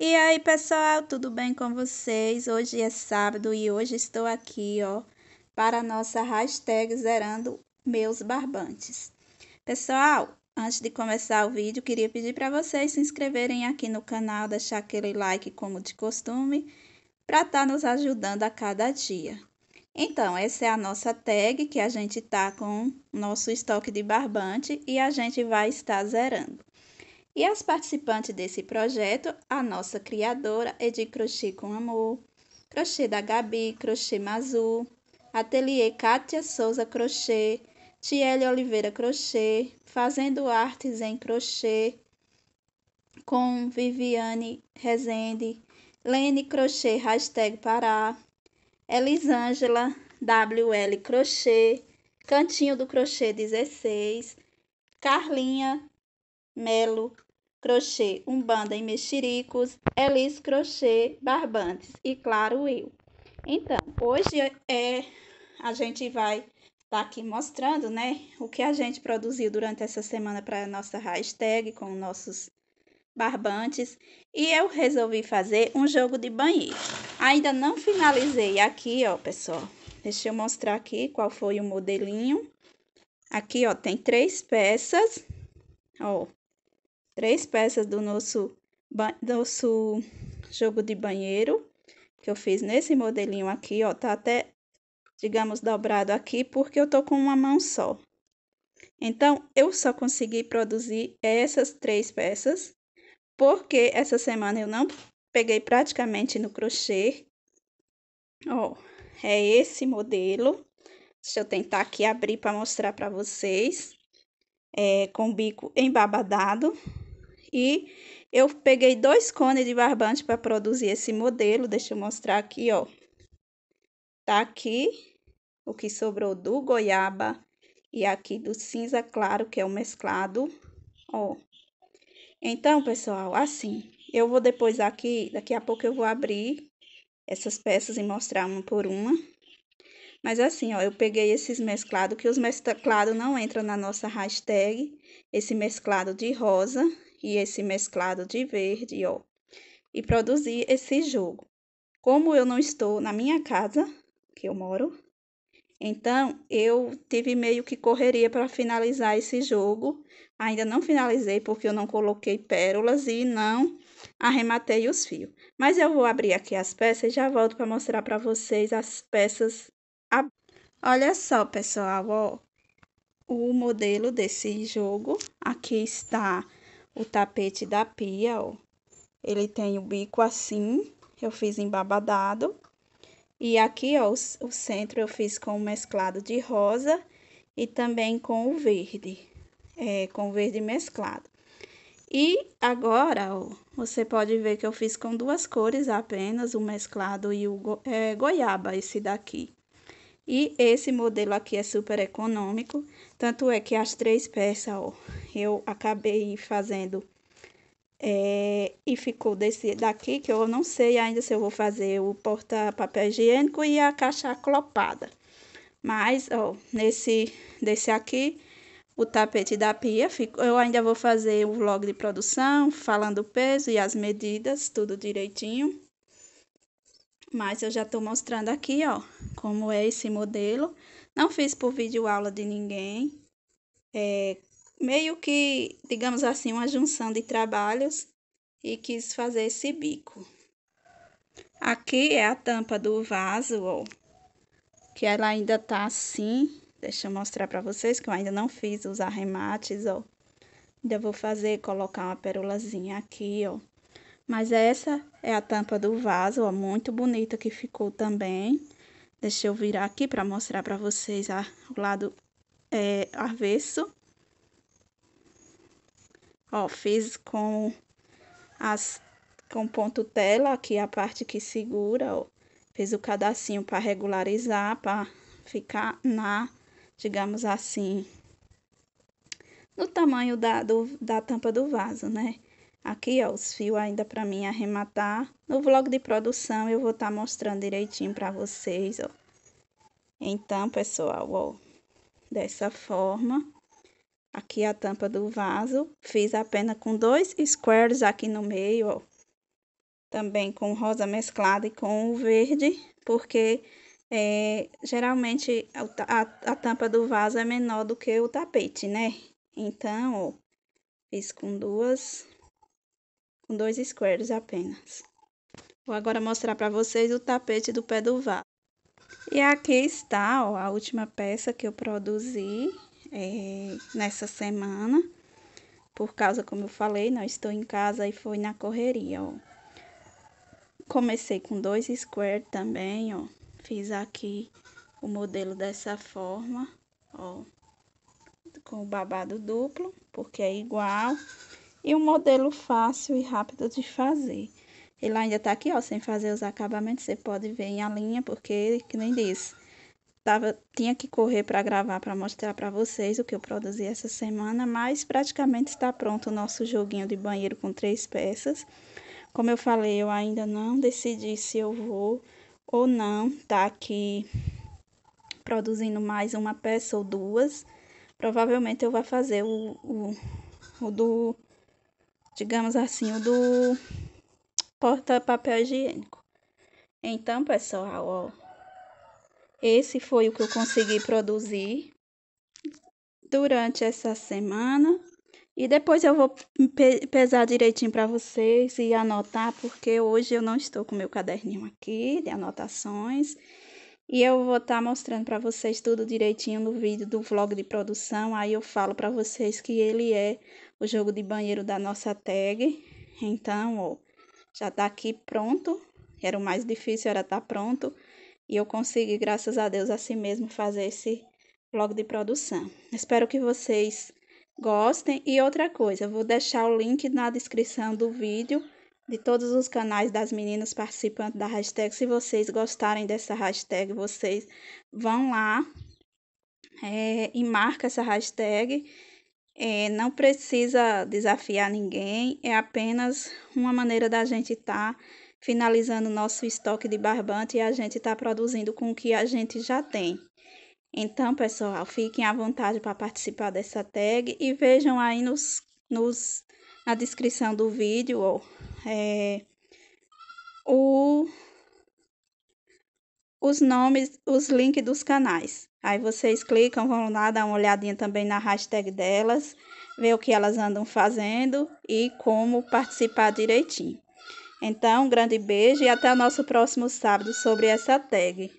E aí, pessoal, tudo bem com vocês? Hoje é sábado e hoje estou aqui, ó, para a nossa hashtag zerando meus barbantes. Pessoal, Antes de começar o vídeo, queria pedir para vocês se inscreverem aqui no canal, deixar aquele like como de costume, para estar tá nos ajudando a cada dia. Então, essa é a nossa tag que a gente tá com nosso estoque de barbante e a gente vai estar zerando. E as participantes desse projeto, a nossa criadora é de crochê com amor, crochê da Gabi, crochê Mazu, ateliê Kátia Souza Crochê, Tiele Oliveira Crochê, Fazendo Artes em Crochê, com Viviane Rezende, Lene Crochê, hashtag Pará, Elisângela, WL Crochê, Cantinho do Crochê 16, Carlinha Melo, Crochê Umbanda e Mexericos, Elis Crochê Barbantes e, claro, eu. Então, hoje é a gente vai tá aqui mostrando, né, o que a gente produziu durante essa semana para nossa hashtag com nossos barbantes, e eu resolvi fazer um jogo de banheiro. Ainda não finalizei aqui, ó, pessoal. Deixa eu mostrar aqui qual foi o modelinho. Aqui, ó, tem três peças, ó, três peças do nosso, nosso jogo de banheiro que eu fiz nesse modelinho aqui, ó, tá até digamos, dobrado aqui, porque eu estou com uma mão só. Então, eu só consegui produzir essas três peças, porque essa semana eu não peguei praticamente no crochê. Ó, é esse modelo. Deixa eu tentar aqui abrir para mostrar para vocês. É, com bico embabadado. E eu peguei dois cones de barbante para produzir esse modelo. Deixa eu mostrar aqui, ó. Tá aqui o que sobrou do goiaba e aqui do cinza claro, que é o mesclado, ó. Então, pessoal, assim, eu vou depois aqui, daqui a pouco eu vou abrir essas peças e mostrar uma por uma. Mas assim, ó, eu peguei esses mesclados, que os mesclados não entram na nossa hashtag. Esse mesclado de rosa e esse mesclado de verde, ó. E produzi esse jogo. Como eu não estou na minha casa, que eu moro, então, eu tive meio que correria para finalizar esse jogo. Ainda não finalizei porque eu não coloquei pérolas e não arrematei os fios. Mas eu vou abrir aqui as peças e já volto para mostrar para vocês as peças. Ab... Olha só, pessoal, ó, o modelo desse jogo. Aqui está o tapete da pia, ó. Ele tem o bico assim, eu fiz embabadado. E aqui, ó, o, o centro eu fiz com um mesclado de rosa e também com o verde, é, com o verde mesclado. E agora, ó, você pode ver que eu fiz com duas cores apenas, o mesclado e o go é, goiaba, esse daqui. E esse modelo aqui é super econômico, tanto é que as três peças, ó, eu acabei fazendo é, e ficou desse daqui, que eu não sei ainda se eu vou fazer o porta-papel higiênico e a caixa clopada. Mas, ó, nesse desse aqui, o tapete da pia, ficou, eu ainda vou fazer o vlog de produção, falando o peso e as medidas, tudo direitinho. Mas eu já tô mostrando aqui, ó, como é esse modelo. Não fiz por vídeo aula de ninguém. É, meio que, digamos assim, uma junção de trabalhos e quis fazer esse bico. Aqui é a tampa do vaso, ó, que ela ainda tá assim. Deixa eu mostrar para vocês que eu ainda não fiz os arremates, ó. Ainda vou fazer, colocar uma perolazinha aqui, ó. Mas essa é a tampa do vaso, ó, muito bonita que ficou também. Deixa eu virar aqui para mostrar para vocês a, o lado é, avesso. Ó, fiz com as com ponto tela, aqui a parte que segura, ó. Fiz o cadacinho para regularizar, para ficar na, digamos assim, no tamanho da, do, da tampa do vaso, né? Aqui, ó, os fios ainda para mim arrematar. No vlog de produção eu vou estar tá mostrando direitinho para vocês, ó. Então, pessoal, ó, dessa forma aqui a tampa do vaso. Fiz apenas com dois squares aqui no meio, ó. Também com rosa mesclado e com verde, porque é, geralmente a, a, a tampa do vaso é menor do que o tapete, né? Então, ó, fiz com duas, com dois squares apenas. Vou agora mostrar para vocês o tapete do pé do vaso. E aqui está, ó, a última peça que eu produzi é, nessa semana, por causa, como eu falei, não estou em casa e foi na correria, ó. Comecei com dois square também, ó. Fiz aqui o modelo dessa forma, ó. Com o babado duplo, porque é igual. E um modelo fácil e rápido de fazer. Ele ainda tá aqui, ó, sem fazer os acabamentos. Você pode ver em a linha, porque, que nem disse, tava, tinha que correr para gravar para mostrar para vocês o que eu produzi essa semana, mas praticamente está pronto o nosso joguinho de banheiro com três peças. Como eu falei, eu ainda não decidi se eu vou ou não tá aqui produzindo mais uma peça ou duas. Provavelmente eu vou fazer o, o, o do, digamos assim, o do porta-papel higiênico. Então, pessoal, ó, esse foi o que eu consegui produzir durante essa semana. E depois eu vou pesar direitinho para vocês e anotar, porque hoje eu não estou com meu caderninho aqui de anotações. E eu vou estar tá mostrando para vocês tudo direitinho no vídeo do vlog de produção. Aí eu falo para vocês que ele é o jogo de banheiro da nossa tag. Então, ó, já tá aqui pronto. Era o mais difícil, era tá pronto. E eu consegui, graças a Deus, assim mesmo fazer esse blog de produção. Espero que vocês gostem. E outra coisa, vou deixar o link na descrição do vídeo de todos os canais das meninas participantes da hashtag. Se vocês gostarem dessa hashtag, vocês vão lá é, e marca essa hashtag. É, não precisa desafiar ninguém, é apenas uma maneira da gente estar. Tá finalizando nosso estoque de barbante e a gente está produzindo com o que a gente já tem. Então, pessoal, fiquem à vontade para participar dessa tag e vejam aí nos, nos na descrição do vídeo ou, é, o, os nomes, os links dos canais. Aí vocês clicam, vão lá dar uma olhadinha também na hashtag delas, ver o que elas andam fazendo e como participar direitinho. Então, um grande beijo e até o nosso próximo sábado sobre essa tag.